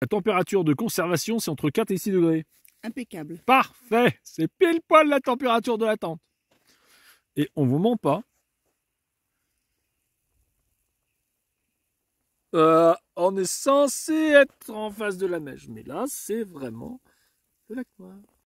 La température de conservation, c'est entre 4 et 6 degrés. Impeccable. Parfait C'est pile poil la température de la tente. Et on vous ment pas. Euh, on est censé être en face de la neige, mais là, c'est vraiment de la quoi